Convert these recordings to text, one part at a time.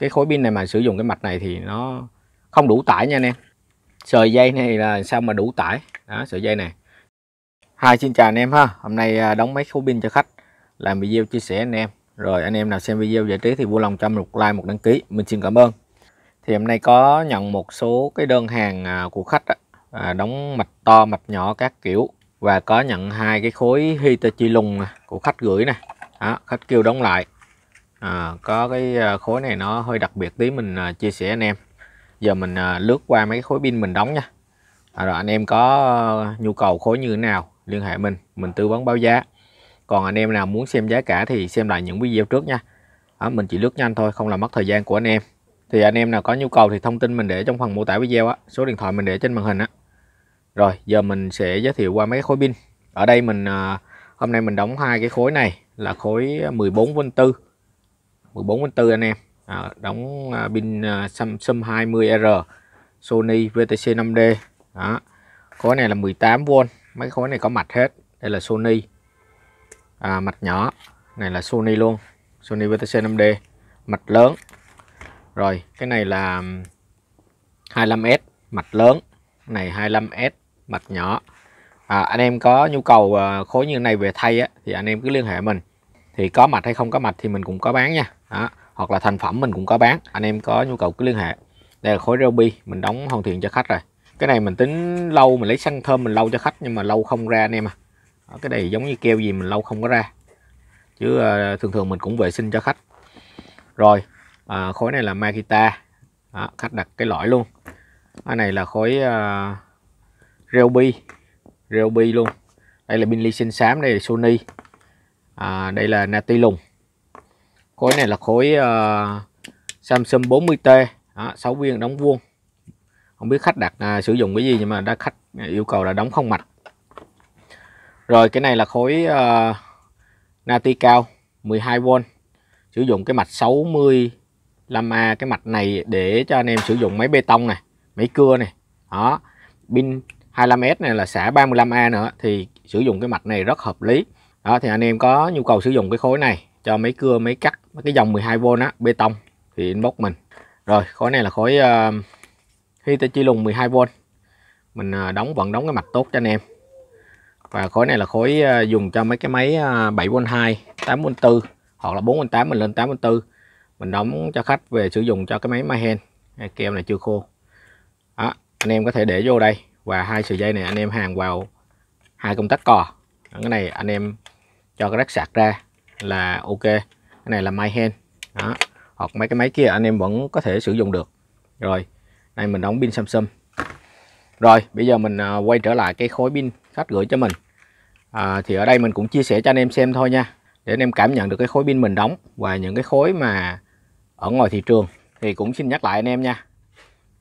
cái khối pin này mà sử dụng cái mạch này thì nó không đủ tải nha anh em sợi dây này là sao mà đủ tải đó sợi dây này hai xin chào anh em ha hôm nay à, đóng mấy khối pin cho khách làm video chia sẻ anh em rồi anh em nào xem video giải trí thì vui lòng cho một like một đăng ký mình xin cảm ơn thì hôm nay có nhận một số cái đơn hàng à, của khách đó, à, đóng mạch to mạch nhỏ các kiểu và có nhận hai cái khối Hitachi lùng của khách gửi nè khách kêu đóng lại à, có cái à, khối này nó hơi đặc biệt tí mình à, chia sẻ anh em giờ mình à, lướt qua mấy khối pin mình đóng nha à, rồi anh em có nhu cầu khối như thế nào liên hệ mình mình tư vấn báo giá còn anh em nào muốn xem giá cả thì xem lại những video trước nha à, mình chỉ lướt nhanh thôi không làm mất thời gian của anh em thì anh em nào có nhu cầu thì thông tin mình để trong phần mô tả video á số điện thoại mình để trên màn hình á rồi giờ mình sẽ giới thiệu qua mấy khối pin ở đây mình hôm nay mình đóng hai cái khối này là khối 14 v 4 14 quanh 4 anh em à, đóng à, pin à, Samsung 20R Sony VTC 5D đó khối này là 18V mấy khối này có mặt hết đây là Sony à, mặt nhỏ này là Sony luôn Sony VTC 5D mặt lớn rồi cái này là 25S mặt lớn này 25S mặt nhỏ à, anh em có nhu cầu à, khối như này về thay á, thì anh em cứ liên hệ mình thì có mặt hay không có mặt thì mình cũng có bán nha đó. hoặc là thành phẩm mình cũng có bán anh em có nhu cầu cứ liên hệ đây là khối rêu mình đóng hoàn thiện cho khách rồi cái này mình tính lâu mình lấy xăng thơm mình lâu cho khách nhưng mà lâu không ra anh em à đó, cái này giống như keo gì mình lâu không có ra chứ à, thường thường mình cũng vệ sinh cho khách rồi à, khối này là Makita đó, khách đặt cái lõi luôn cái này là khối à, rêu bi luôn đây là pin ly sinh xám đây là Sony à, đây là nati lùng khối này là khối uh, Samsung 40T đó, 6 viên đóng vuông không biết khách đặt à, sử dụng cái gì nhưng mà đã khách à, yêu cầu là đóng không mạch rồi cái này là khối uh, nati cao 12V sử dụng cái mạch 65A cái mạch này để cho anh em sử dụng máy bê tông này máy cưa này đó pin 25S này là xả 35A nữa thì sử dụng cái mạch này rất hợp lý đó thì anh em có nhu cầu sử dụng cái khối này cho máy cưa máy cắt mấy cái dòng 12V á bê tông thì inbox mình rồi khối này là khối uh, Hitachi lùng 12V mình uh, đóng vẫn đóng cái mạch tốt cho anh em và khối này là khối uh, dùng cho mấy cái máy uh, 7V2 8V4 hoặc là 4V8 mình lên 8V4 mình đóng cho khách về sử dụng cho cái máy Mahen keo này chưa khô đó, anh em có thể để vô đây và hai sợi dây này anh em hàng vào hai công tắc cò cái này anh em cho cái rác sạc ra là ok cái này là my hand đó hoặc mấy cái máy kia anh em vẫn có thể sử dụng được rồi đây mình đóng pin Samsung rồi bây giờ mình à, quay trở lại cái khối pin khách gửi cho mình à, thì ở đây mình cũng chia sẻ cho anh em xem thôi nha để anh em cảm nhận được cái khối pin mình đóng và những cái khối mà ở ngoài thị trường thì cũng xin nhắc lại anh em nha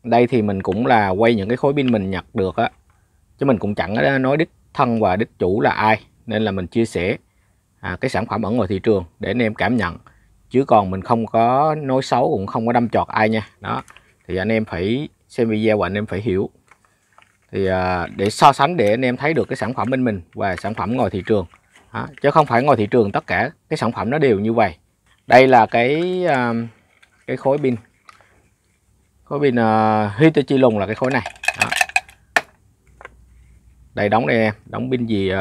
đây thì mình cũng là quay những cái khối pin mình nhặt được á chứ mình cũng chẳng nói đích thân và đích chủ là ai nên là mình chia sẻ à, cái sản phẩm ở ngoài thị trường để anh em cảm nhận chứ còn mình không có nói xấu cũng không có đâm chọt ai nha đó thì anh em phải xem video và anh em phải hiểu thì à, để so sánh để anh em thấy được cái sản phẩm bên mình và sản phẩm ngoài thị trường đó. chứ không phải ngoài thị trường tất cả cái sản phẩm nó đều như vậy đây là cái à, cái khối pin khối pin uh, Hitachi lùng là cái khối này đó. đây đóng đây em đóng pin gì uh,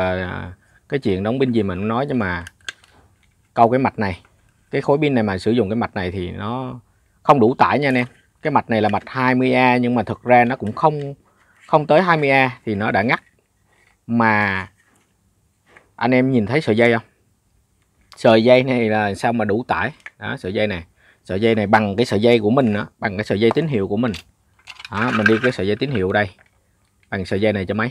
cái chuyện đóng pin gì mình cũng nói nhưng mà câu cái mạch này cái khối pin này mà sử dụng cái mạch này thì nó không đủ tải nha anh em cái mạch này là mạch 20A nhưng mà thực ra nó cũng không không tới 20A thì nó đã ngắt mà anh em nhìn thấy sợi dây không sợi dây này là sao mà đủ tải đó sợi dây này sợi dây này bằng cái sợi dây của mình đó, bằng cái sợi dây tín hiệu của mình đó, mình đi cái sợi dây tín hiệu đây bằng sợi dây này cho máy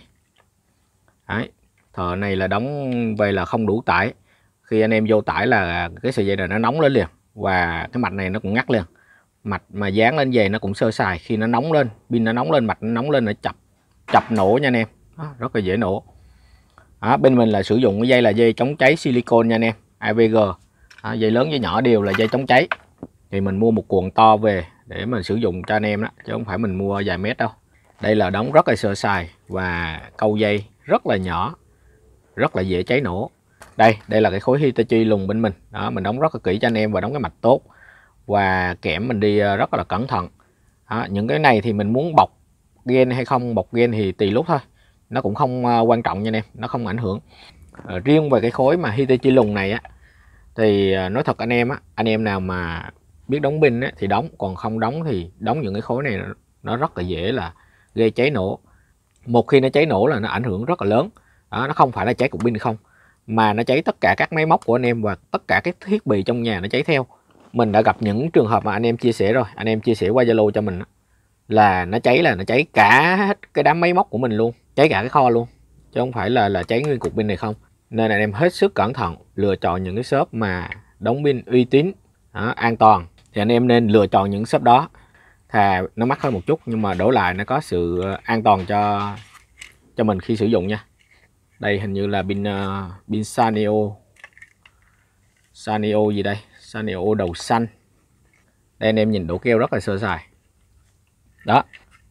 thợ ờ, này là đóng về là không đủ tải khi anh em vô tải là cái sợi dây này nó nóng lên liền và cái mạch này nó cũng ngắt liền mạch mà dán lên về nó cũng sơ sài khi nó nóng lên pin nó nóng lên mạch nó nóng lên nó chập chập nổ nha anh em đó, rất là dễ nổ đó, bên mình là sử dụng cái dây là dây chống cháy silicon nha anh em AVG đó, dây lớn với nhỏ đều là dây chống cháy thì mình mua một cuộn to về để mình sử dụng cho anh em đó chứ không phải mình mua vài mét đâu đây là đóng rất là sơ sài và câu dây rất là nhỏ rất là dễ cháy nổ đây đây là cái khối Hitachi lùng bên mình đó mình đóng rất là kỹ cho anh em và đóng cái mạch tốt và kẽm mình đi ờ, rất là cẩn thận đó, những cái này thì mình muốn bọc gen hay không bọc gen thì tùy lúc thôi nó cũng không ờ, quan trọng nha anh em nó không ảnh hưởng à, riêng về cái khối mà Hitachi lùng này á thì nói thật anh em á anh em nào mà biết đóng pin á, thì đóng còn không đóng thì đóng những cái khối này nó rất là dễ là gây cháy nổ một khi nó cháy nổ là nó ảnh hưởng rất là lớn đó, nó không phải là cháy cục pin không mà nó cháy tất cả các máy móc của anh em và tất cả các thiết bị trong nhà nó cháy theo mình đã gặp những trường hợp mà anh em chia sẻ rồi anh em chia sẻ qua zalo cho mình là nó cháy là nó cháy cả hết cái đám máy móc của mình luôn cháy cả cái kho luôn chứ không phải là là cháy nguyên cục pin này không nên anh em hết sức cẩn thận lựa chọn những cái shop mà đóng pin uy tín đó, an toàn thì anh em nên lựa chọn những shop đó thà nó mắc hơn một chút nhưng mà đổi lại nó có sự ờ, an toàn cho cho mình khi sử dụng nha đây hình như là pin uh, pin Sanio Sanio gì đây Sanio đầu xanh đây anh em nhìn độ keo rất là sơ sài đó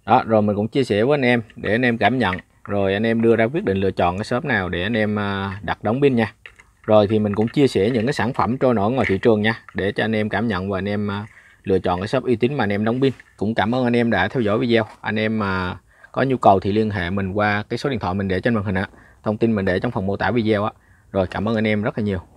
đó rồi mình cũng chia sẻ với anh em để anh em cảm nhận rồi anh em đưa ra quyết định lựa chọn cái shop nào để anh em ờ, đặt đóng pin nha rồi thì mình cũng chia sẻ những cái sản phẩm trôi nổi ngoài thị trường nha để cho anh em cảm nhận và anh em ờ, lựa chọn cái shop uy tín mà anh em đóng pin cũng cảm ơn anh em đã theo dõi video anh em mà có nhu cầu thì liên hệ mình qua cái số điện thoại mình để trên màn hình ạ thông tin mình để trong phần mô tả video á rồi cảm ơn anh em rất là nhiều